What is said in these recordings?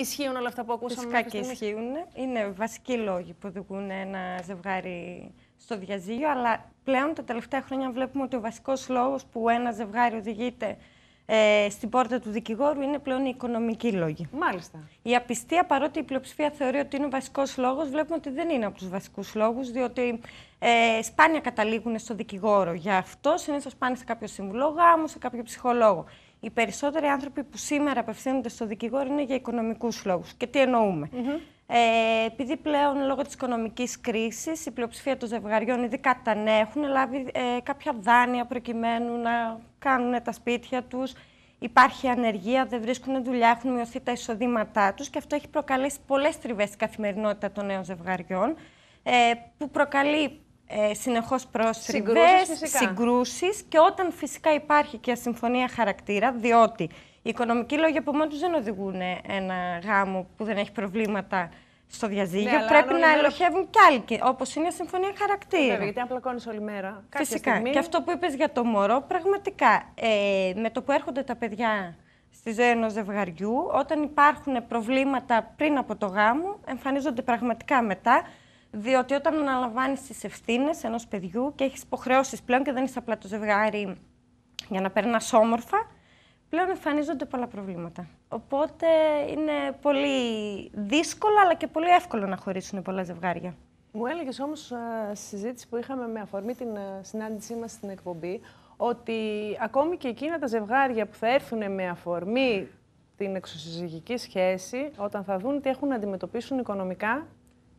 Ισχύουν όλα αυτά που ακούσαμε. Φυσικά και ισχύουν. Είναι βασικοί λόγοι που οδηγούν ένα ζευγάρι στο διαζύγιο, αλλά πλέον τα τελευταία χρόνια βλέπουμε ότι ο βασικός λόγος που ένα ζευγάρι οδηγείται ε, στην πόρτα του δικηγόρου είναι πλέον οι οικονομικοί λόγοι. Μάλιστα. Η απιστία, παρότι η πλειοψηφία θεωρεί ότι είναι ο βασικός λόγος, βλέπουμε ότι δεν είναι από τους βασικούς λόγους, διότι ε, σπάνια καταλήγουν στο δικηγόρο. Γι' αυτό συνήθως πάνε σε κάποιο συμβουλό γάμου, σε κάποιο ψυχολόγο οι περισσότεροι άνθρωποι που σήμερα απευθύνονται στο δικηγόρο είναι για οικονομικούς λόγους. Και τι εννοούμε. ε, επειδή πλέον λόγω της οικονομικής κρίσης η πλειοψηφία των ζευγαριών, ήδη κατανέχουν, έχουν λάβει ε, κάποια δάνεια προκειμένου να κάνουν τα σπίτια τους. Υπάρχει ανεργία, δεν βρίσκουν δουλειά, έχουν μειωθεί τα εισοδήματά τους και αυτό έχει προκαλέσει πολλές τριβές στην καθημερινότητα των νέων ζευγαριών ε, που προκαλεί ε, συνεχώς πρόσφυγες, συγκρούσεις και όταν φυσικά υπάρχει και ασυμφωνία χαρακτήρα, διότι οι οικονομικοί λόγοι από μόνο τους δεν οδηγούν ένα γάμο που δεν έχει προβλήματα στο διαζύγιο, ναι, πρέπει να ελοχεύουν κι άλλοι, όπως είναι η συμφωνία χαρακτήρα. Βέβαια, γιατί αν πλακώνεις όλη μέρα. Φυσικά. Στιγμή... Και αυτό που είπες για το μωρό, πραγματικά ε, με το που έρχονται τα παιδιά στη ζωή ενός ζευγαριού, όταν υπάρχουν προβλήματα πριν από το γάμο, εμφανίζονται πραγματικά μετά. Διότι όταν αναλαμβάνεις τις ευθύνες ενός παιδιού και έχεις υποχρεώσεις πλέον και δεν είσαι απλά το ζευγάρι για να περνάς όμορφα, πλέον εμφανίζονται πολλά προβλήματα. Οπότε είναι πολύ δύσκολο αλλά και πολύ εύκολο να χωρίσουν πολλά ζευγάρια. Μου έλεγες όμως στη ε, συζήτηση που είχαμε με αφορμή την ε, συνάντησή μας στην εκπομπή ότι ακόμη και εκείνα τα ζευγάρια που θα έρθουν με αφορμή την εξωσυζυγική σχέση, όταν θα δουν τι έχουν να αντιμετωπίσουν οικονομικά,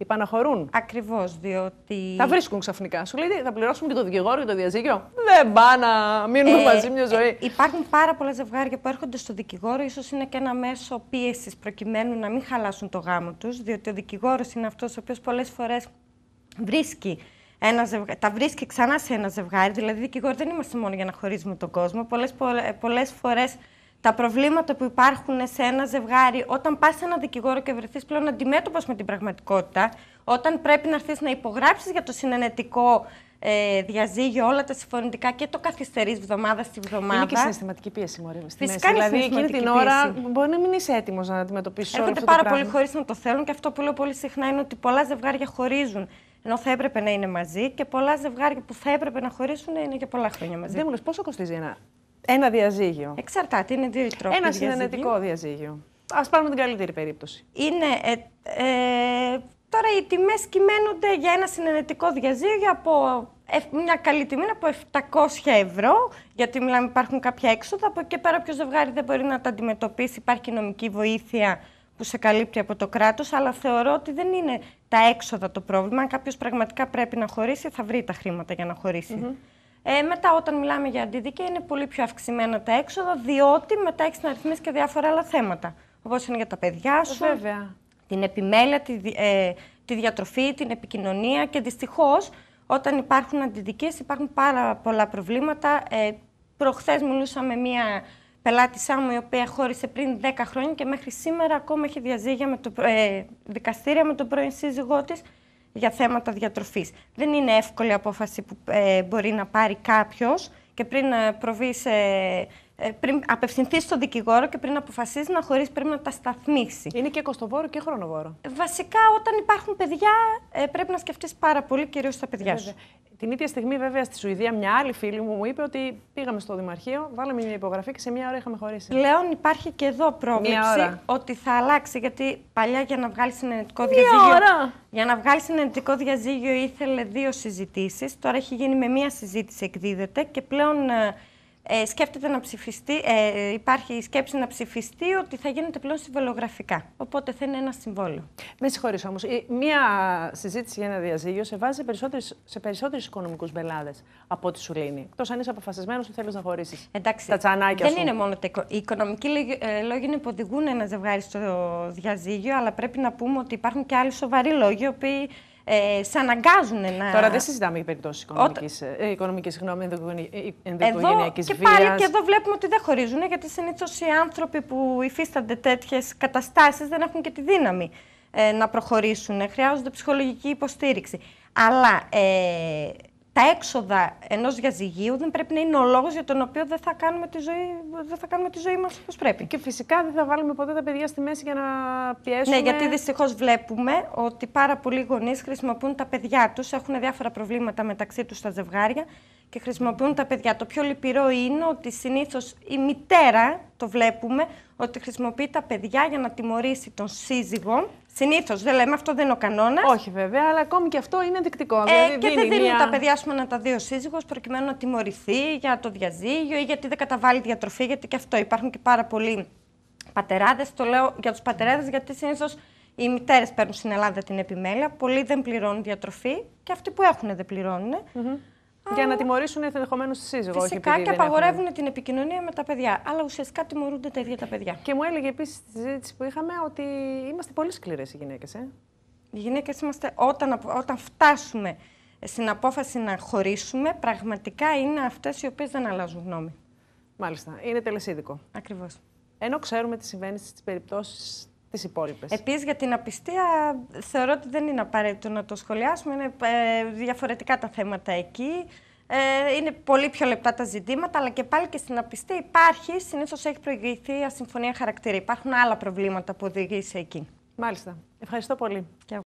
Υπαναχωρούν. Ακριβώς, διότι. Τα βρίσκουν ξαφνικά. Σου λέει θα πληρώσουμε και το δικηγόρο και το διαζύγιο. Δεν πά να μείνουμε ε, μαζί μια ε, ζωή. υπάρχουν πάρα πολλά ζευγάρια που έρχονται στο δικηγόρο, ίσως είναι και ένα μέσο πίεσης προκειμένου να μην χαλάσουν το γάμο τους, διότι ο δικηγόρος είναι αυτός ο οποίος πολλές φορές βρίσκει ένα ζευγα... τα βρίσκει ξανά σε ένα ζευγάρι. Δηλαδή, δικηγόροι δεν είμαστε μόνο για να χωρίζουμε τον κόσμο. Πολλές πολλές ε, φορές τα προβλήματα που υπάρχουν σε ένα ζευγάρι, όταν πας σε έναν δικηγόρο και βρεθείς πλέον αντιμέτωπος με την πραγματικότητα, όταν πρέπει να έρθεις να υπογράψεις για το συνενετικό ε, διαζύγιο, όλα τα συμφωνητικά και το καθυστερείς βδομάδα στη βδομάδα. Είναι και συναισθηματική πίεση, Μωρή. Φυσικά είναι Δηλαδή, εκείνη την πίεση. ώρα μπορεί να μην είσαι έτοιμος να αντιμετωπίσεις όλα αυτά. Έρχονται πάρα πολύ χωρίς να το θέλουν και αυτό που λέω πολύ συχνά είναι ότι πολλά ζευγάρια χωρίζουν ενώ θα έπρεπε να είναι μαζί και πολλά ζευγάρια που θα έπρεπε να χωρίσουν είναι για πολλά χρόνια μαζί. Δεν μου λες, πόσο κοστίζει ένα ένα διαζύγιο. Εξαρτάται, είναι δύο τρόποι. Ένα συνενετικό διαζύγιο. Ας πάρουμε την καλύτερη περίπτωση. Είναι. Ε, ε τώρα οι τιμές κυμαίνονται για ένα συνενετικό διαζύγιο από ε, μια καλή τιμή από 700 ευρώ, γιατί μιλάμε υπάρχουν κάποια έξοδα. Από εκεί πέρα, όποιος ζευγάρι δεν μπορεί να τα αντιμετωπίσει, υπάρχει και νομική βοήθεια που σε καλύπτει από το κράτος. Αλλά θεωρώ ότι δεν είναι τα έξοδα το πρόβλημα. Αν κάποιος πραγματικά πρέπει να χωρίσει, θα βρει τα χρήματα για να χωρισει ε, μετά, όταν μιλάμε για αντιδίκαια, είναι πολύ πιο αυξημένα τα έξοδα, διότι μετά έχεις να ρυθμίσεις και διάφορα άλλα θέματα. Όπως είναι για τα παιδιά σου, Βέβαια. την επιμέλεια, τη, ε, τη διατροφή, την επικοινωνία και δυστυχώς όταν υπάρχουν αντιδικαίε, υπάρχουν πάρα πολλά προβλήματα. Ε, προχθές μιλούσα με μία πελάτησά μου η οποία χώρισε πριν 10 χρόνια και μέχρι σήμερα ακόμα έχει διαζύγια με το, ε, δικαστήρια με τον πρώην σύζυγό της για θέματα διατροφής. Δεν είναι εύκολη απόφαση που ε, μπορεί να πάρει κάποιος και πριν ε, προβεί σε ε, πριν απευθυνθείς στον δικηγόρο και πριν αποφασίσει να χωρίσει, πρέπει να τα σταθμίσει. Είναι και κοστοβόρο και χρονοβόρο. Ε, βασικά, όταν υπάρχουν παιδιά, ε, πρέπει να σκεφτείς πάρα πολύ, κυρίως στα παιδιά σου. Την ίδια στιγμή, βέβαια, στη Σουηδία, μια άλλη φίλη μου μου είπε ότι πήγαμε στο Δημαρχείο, βάλαμε μια υπογραφή και σε μια ώρα είχαμε χωρίσει. Πλέον υπάρχει και εδώ πρόβλεψη ότι θα αλλάξει. Γιατί παλιά για να βγάλεις συνενετικό διαζύγιο. Για να βγάλεις συνενετικό διαζύγιο ήθελε δύο συζητήσεις. Τώρα έχει γίνει με μία συζήτηση, εκδίδεται και πλέον ε, σκέφτεται να ψηφιστεί, ε, υπάρχει η σκέψη να ψηφιστεί ότι θα γίνεται πλέον συμβολογραφικά. Οπότε θα είναι ένα συμβόλαιο. Με συγχωρείς όμως. Μία συζήτηση για ένα διαζύγιο σε βάζει περισσότερες, σε περισσότερου οικονομικού μπελάδε από ότι σου λύνει. Εκτός αν είσαι αποφασισμένος ότι θέλεις να χωρίσεις. Τα τσανάκια σου. δεν είναι μόνο τα Οι οικονομικοί ε, λόγοι είναι που οδηγούν ένα ζευγάρι στο διαζύγιο, αλλά πρέπει να πούμε ότι υπάρχουν και άλλοι σοβαροί λόγοι, οι οποίοι ε, αναγκάζουν να. Τώρα δεν συζητάμε για περιπτώσεις οικονομική Ό... Ε, ε, συγγνώμη, ενδοοικογενειακή ε, βία. Και πάλι βίας. και εδώ βλέπουμε ότι δεν χωρίζουν, γιατί συνήθως οι άνθρωποι που υφίστανται τέτοιες καταστάσεις δεν έχουν και τη δύναμη να προχωρήσουν. Χρειάζονται ψυχολογική υποστήριξη. Αλλά ε, τα έξοδα ενός διαζυγίου δεν πρέπει να είναι ο λόγος για τον οποίο δεν θα κάνουμε τη ζωή, δεν θα κάνουμε τη ζωή μας όπως πρέπει. Και φυσικά δεν θα βάλουμε ποτέ τα παιδιά στη μέση για να πιέσουμε. Ναι, γιατί δυστυχώς βλέπουμε ότι πάρα πολλοί γονείς χρησιμοποιούν τα παιδιά τους, έχουν διάφορα προβλήματα μεταξύ τους στα ζευγάρια και χρησιμοποιούν τα παιδιά. Το πιο λυπηρό είναι ότι συνήθως η μητέρα, το βλέπουμε, ότι χρησιμοποιεί τα παιδιά για να τιμωρήσει τον σύζυγο. Συνήθως, δεν λέμε αυτό δεν είναι ο κανόνας. Όχι βέβαια, αλλά ακόμη και αυτό είναι ενδεικτικό. Ε, δηλαδή, και δεν δίνουν τα παιδιά σου να τα δει ο σύζυγος προκειμένου να τιμωρηθεί για το διαζύγιο ή γιατί δεν καταβάλει διατροφή, γιατί και αυτό. Υπάρχουν και πάρα πολλοί πατεράδες. Το λέω για τους πατεράδες, γιατί συνήθως οι μητέρες παίρνουν στην Ελλάδα την επιμέλεια. Πολλοί δεν πληρώνουν διατροφή και αυτοί που έχουν δεν πληρώνουν. Για να τιμωρήσουν ενδεχομένως τη σύζυγο. Φυσικά και απαγορεύουν την επικοινωνία με τα παιδιά. Αλλά ουσιαστικά τιμωρούνται τα ίδια τα παιδιά. Και μου έλεγε επίσης στη συζήτηση που είχαμε ότι είμαστε πολύ σκληρές οι γυναίκες. Ε? Οι γυναίκες είμαστε όταν, όταν φτάσουμε στην απόφαση να χωρίσουμε, πραγματικά είναι αυτές οι οποίες δεν αλλάζουν γνώμη. Μάλιστα. Είναι τελεσίδικο. Ακριβώς. Ενώ ξέρουμε τι συμβαίνει στις περιπτώσεις τις υπόλοιπες. Επίσης, για την απιστία, θεωρώ ότι δεν είναι απαραίτητο να το σχολιάσουμε. Είναι ε, διαφορετικά τα θέματα εκεί. Ε, είναι πολύ πιο λεπτά τα ζητήματα, αλλά και πάλι και στην απιστία υπάρχει, συνήθως έχει προηγηθεί ασυμφωνία χαρακτήρα. Υπάρχουν άλλα προβλήματα που οδηγεί εκεί. Μάλιστα. Ευχαριστώ πολύ. Και